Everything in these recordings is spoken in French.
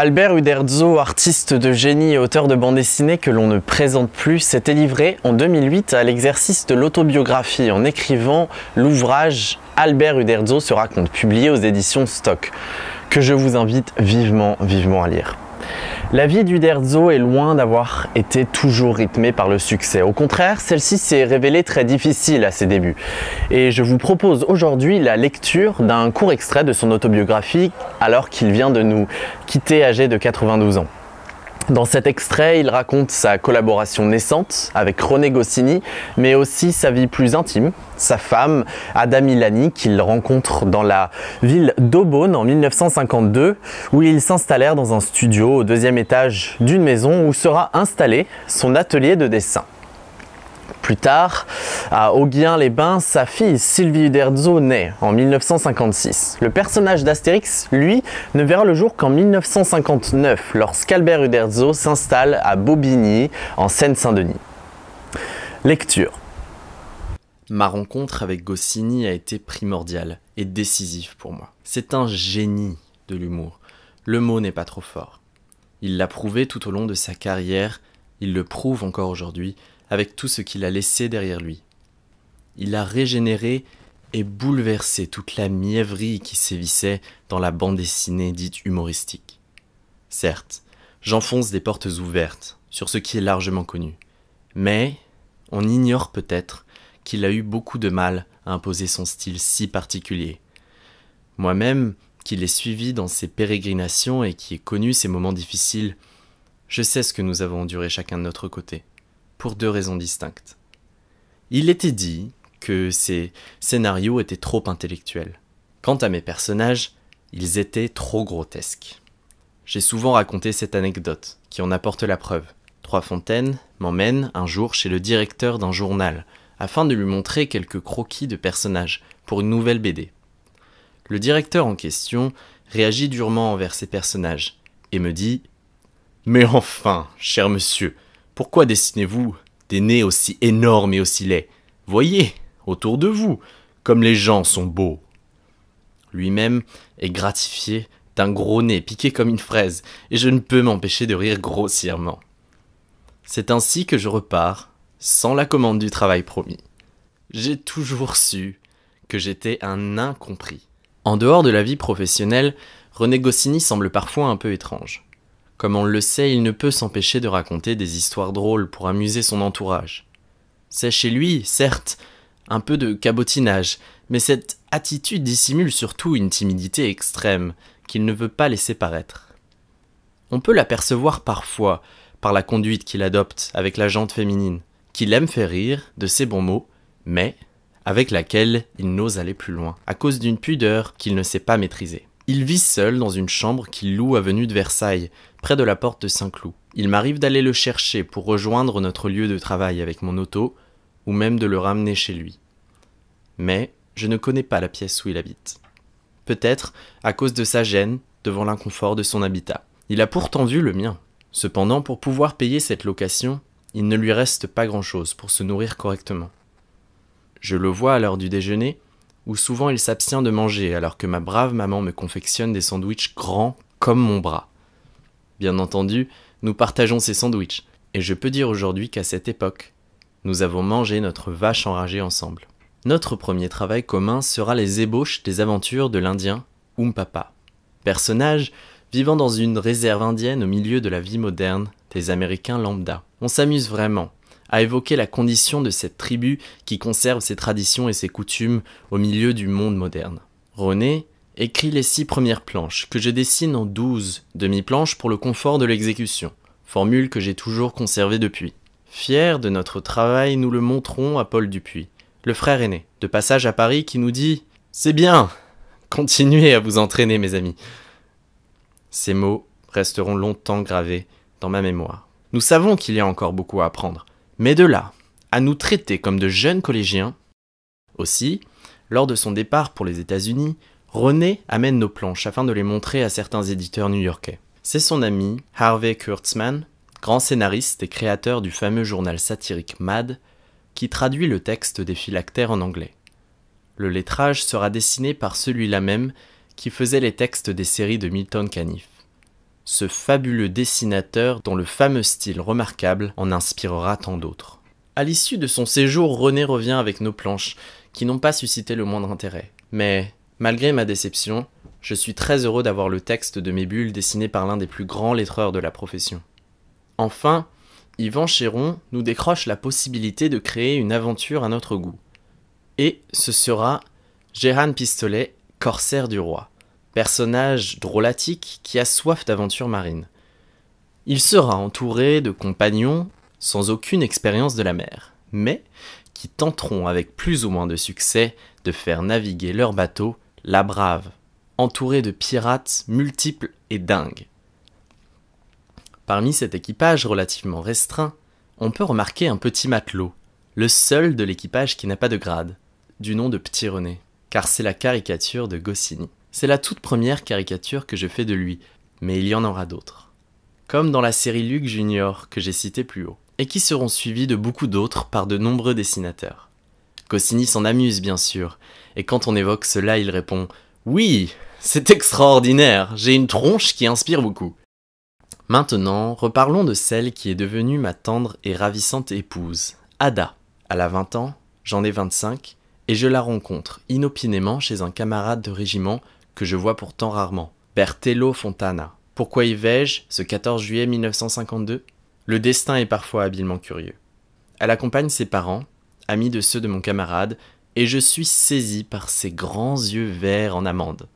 Albert Uderzo, artiste de génie et auteur de bande dessinée que l'on ne présente plus, s'était livré en 2008 à l'exercice de l'autobiographie en écrivant l'ouvrage Albert Uderzo se raconte, publié aux éditions Stock, que je vous invite vivement, vivement à lire. La vie d'Uderzo est loin d'avoir été toujours rythmée par le succès. Au contraire, celle-ci s'est révélée très difficile à ses débuts. Et je vous propose aujourd'hui la lecture d'un court extrait de son autobiographie alors qu'il vient de nous quitter âgé de 92 ans. Dans cet extrait, il raconte sa collaboration naissante avec René Goscinny, mais aussi sa vie plus intime, sa femme, Adam Milani, qu'il rencontre dans la ville d'Aubonne en 1952, où ils s'installèrent dans un studio au deuxième étage d'une maison où sera installé son atelier de dessin plus tard, à Auguin-les-Bains, sa fille Sylvie Uderzo naît en 1956. Le personnage d'Astérix, lui, ne verra le jour qu'en 1959, lorsqu'Albert Uderzo s'installe à Bobigny, en Seine-Saint-Denis. Lecture. Ma rencontre avec Goscinny a été primordiale et décisive pour moi. C'est un génie de l'humour. Le mot n'est pas trop fort. Il l'a prouvé tout au long de sa carrière, il le prouve encore aujourd'hui, avec tout ce qu'il a laissé derrière lui. Il a régénéré et bouleversé toute la mièvrerie qui sévissait dans la bande dessinée dite humoristique. Certes, j'enfonce des portes ouvertes sur ce qui est largement connu, mais on ignore peut-être qu'il a eu beaucoup de mal à imposer son style si particulier. Moi-même, qui l'ai suivi dans ses pérégrinations et qui ai connu ses moments difficiles, je sais ce que nous avons enduré chacun de notre côté pour deux raisons distinctes. Il était dit que ces scénarios étaient trop intellectuels. Quant à mes personnages, ils étaient trop grotesques. J'ai souvent raconté cette anecdote, qui en apporte la preuve. Trois Fontaines m'emmène un jour chez le directeur d'un journal, afin de lui montrer quelques croquis de personnages pour une nouvelle BD. Le directeur en question réagit durement envers ces personnages, et me dit Mais enfin, cher monsieur, pourquoi dessinez-vous des nez aussi énormes et aussi laids Voyez, autour de vous, comme les gens sont beaux. Lui-même est gratifié d'un gros nez piqué comme une fraise, et je ne peux m'empêcher de rire grossièrement. C'est ainsi que je repars, sans la commande du travail promis. J'ai toujours su que j'étais un incompris. En dehors de la vie professionnelle, René Goscinny semble parfois un peu étrange. Comme on le sait, il ne peut s'empêcher de raconter des histoires drôles pour amuser son entourage. C'est chez lui, certes, un peu de cabotinage, mais cette attitude dissimule surtout une timidité extrême qu'il ne veut pas laisser paraître. On peut l'apercevoir parfois par la conduite qu'il adopte avec la jante féminine, qu'il aime faire rire de ses bons mots, mais avec laquelle il n'ose aller plus loin, à cause d'une pudeur qu'il ne sait pas maîtriser. Il vit seul dans une chambre qu'il loue avenue de Versailles, près de la porte de Saint-Cloud. Il m'arrive d'aller le chercher pour rejoindre notre lieu de travail avec mon auto, ou même de le ramener chez lui. Mais je ne connais pas la pièce où il habite. Peut-être à cause de sa gêne devant l'inconfort de son habitat. Il a pourtant vu le mien. Cependant, pour pouvoir payer cette location, il ne lui reste pas grand-chose pour se nourrir correctement. Je le vois à l'heure du déjeuner, où souvent il s'abstient de manger alors que ma brave maman me confectionne des sandwichs grands comme mon bras. Bien entendu, nous partageons ces sandwichs, et je peux dire aujourd'hui qu'à cette époque, nous avons mangé notre vache enragée ensemble. Notre premier travail commun sera les ébauches des aventures de l'Indien Umpapa, personnage vivant dans une réserve indienne au milieu de la vie moderne des Américains lambda. On s'amuse vraiment, a évoqué la condition de cette tribu qui conserve ses traditions et ses coutumes au milieu du monde moderne. René écrit les six premières planches, que je dessine en douze demi-planches pour le confort de l'exécution, formule que j'ai toujours conservée depuis. Fier de notre travail, nous le montrons à Paul Dupuis, le frère aîné, de passage à Paris, qui nous dit C'est bien Continuez à vous entraîner, mes amis. Ces mots resteront longtemps gravés dans ma mémoire. Nous savons qu'il y a encore beaucoup à apprendre, mais de là à nous traiter comme de jeunes collégiens, aussi, lors de son départ pour les États-Unis, René amène nos planches afin de les montrer à certains éditeurs new-yorkais. C'est son ami Harvey Kurtzman, grand scénariste et créateur du fameux journal satirique Mad, qui traduit le texte des phylactères en anglais. Le lettrage sera dessiné par celui-là même qui faisait les textes des séries de Milton Caniff ce fabuleux dessinateur dont le fameux style remarquable en inspirera tant d'autres. À l'issue de son séjour, René revient avec nos planches, qui n'ont pas suscité le moindre intérêt. Mais, malgré ma déception, je suis très heureux d'avoir le texte de mes bulles dessiné par l'un des plus grands lettreurs de la profession. Enfin, Yvan Chéron nous décroche la possibilité de créer une aventure à notre goût. Et ce sera Gérard Pistolet, Corsaire du Roi personnage drôlatique qui a soif d'aventure marine. Il sera entouré de compagnons sans aucune expérience de la mer, mais qui tenteront avec plus ou moins de succès de faire naviguer leur bateau, la Brave, entouré de pirates multiples et dingues. Parmi cet équipage relativement restreint, on peut remarquer un petit matelot, le seul de l'équipage qui n'a pas de grade, du nom de Petit René, car c'est la caricature de Goscinny. C'est la toute première caricature que je fais de lui, mais il y en aura d'autres. Comme dans la série Luke Junior que j'ai citée plus haut, et qui seront suivies de beaucoup d'autres par de nombreux dessinateurs. Cossini s'en amuse bien sûr, et quand on évoque cela, il répond Oui, c'est extraordinaire, j'ai une tronche qui inspire beaucoup. Maintenant, reparlons de celle qui est devenue ma tendre et ravissante épouse, Ada. Elle a 20 ans, j'en ai 25, et je la rencontre inopinément chez un camarade de régiment que je vois pourtant rarement, Bertello Fontana. Pourquoi y vais-je ce 14 juillet 1952 Le destin est parfois habilement curieux. Elle accompagne ses parents, amis de ceux de mon camarade, et je suis saisi par ses grands yeux verts en amande.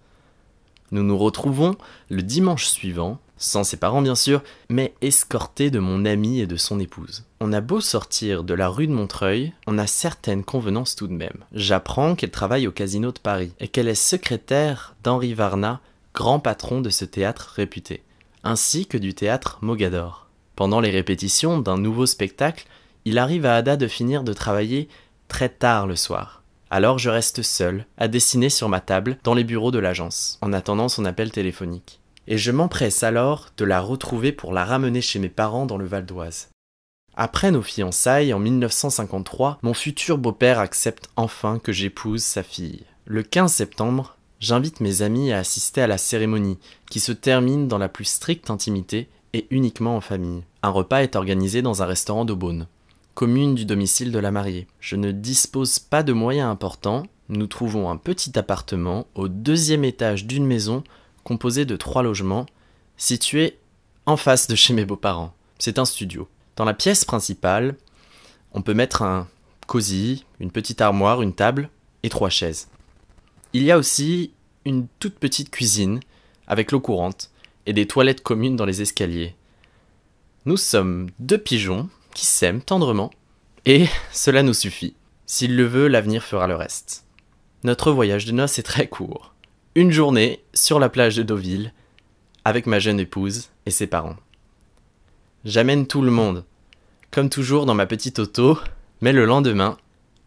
Nous nous retrouvons le dimanche suivant sans ses parents bien sûr, mais escorté de mon ami et de son épouse. On a beau sortir de la rue de Montreuil, on a certaines convenances tout de même. J'apprends qu'elle travaille au Casino de Paris et qu'elle est secrétaire d'Henri Varna, grand patron de ce théâtre réputé, ainsi que du théâtre Mogador. Pendant les répétitions d'un nouveau spectacle, il arrive à Ada de finir de travailler très tard le soir. Alors je reste seul, à dessiner sur ma table, dans les bureaux de l'agence, en attendant son appel téléphonique et je m'empresse alors de la retrouver pour la ramener chez mes parents dans le Val d'Oise. Après nos fiançailles en 1953, mon futur beau-père accepte enfin que j'épouse sa fille. Le 15 septembre, j'invite mes amis à assister à la cérémonie, qui se termine dans la plus stricte intimité et uniquement en famille. Un repas est organisé dans un restaurant d'Aubonne, commune du domicile de la mariée. Je ne dispose pas de moyens importants, nous trouvons un petit appartement au deuxième étage d'une maison composé de trois logements, situés en face de chez mes beaux-parents. C'est un studio. Dans la pièce principale, on peut mettre un cosy, une petite armoire, une table et trois chaises. Il y a aussi une toute petite cuisine avec l'eau courante et des toilettes communes dans les escaliers. Nous sommes deux pigeons qui s'aiment tendrement et cela nous suffit. S'il le veut, l'avenir fera le reste. Notre voyage de noces est très court une journée sur la plage de Deauville avec ma jeune épouse et ses parents. J'amène tout le monde, comme toujours dans ma petite auto, mais le lendemain,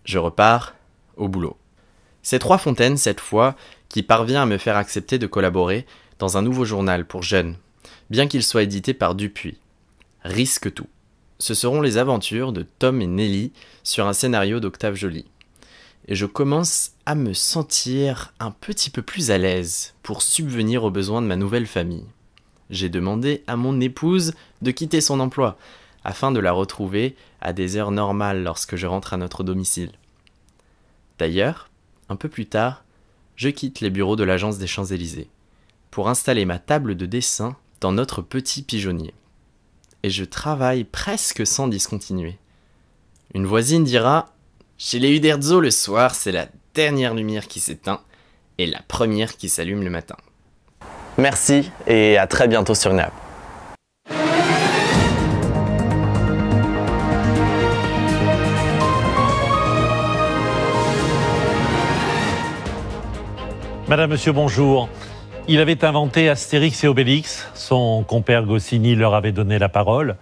je repars au boulot. C'est Trois Fontaines, cette fois, qui parvient à me faire accepter de collaborer dans un nouveau journal pour jeunes, bien qu'il soit édité par Dupuis. Risque tout. Ce seront les aventures de Tom et Nelly sur un scénario d'Octave Joly et je commence à me sentir un petit peu plus à l'aise pour subvenir aux besoins de ma nouvelle famille. J'ai demandé à mon épouse de quitter son emploi afin de la retrouver à des heures normales lorsque je rentre à notre domicile. D'ailleurs, un peu plus tard, je quitte les bureaux de l'agence des Champs-Élysées pour installer ma table de dessin dans notre petit pigeonnier. Et je travaille presque sans discontinuer. Une voisine dira chez les Uderzo, le soir, c'est la dernière lumière qui s'éteint et la première qui s'allume le matin. Merci et à très bientôt sur NAP. Madame, Monsieur, bonjour. Il avait inventé Astérix et Obélix. Son compère Goscinny leur avait donné la parole.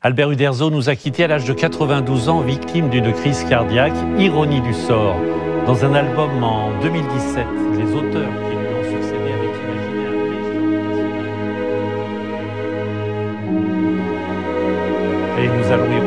Albert Uderzo nous a quittés à l'âge de 92 ans, victime d'une crise cardiaque. Ironie du sort. Dans un album en 2017, les auteurs qui lui ont succédé avaient imaginé un Et nous allons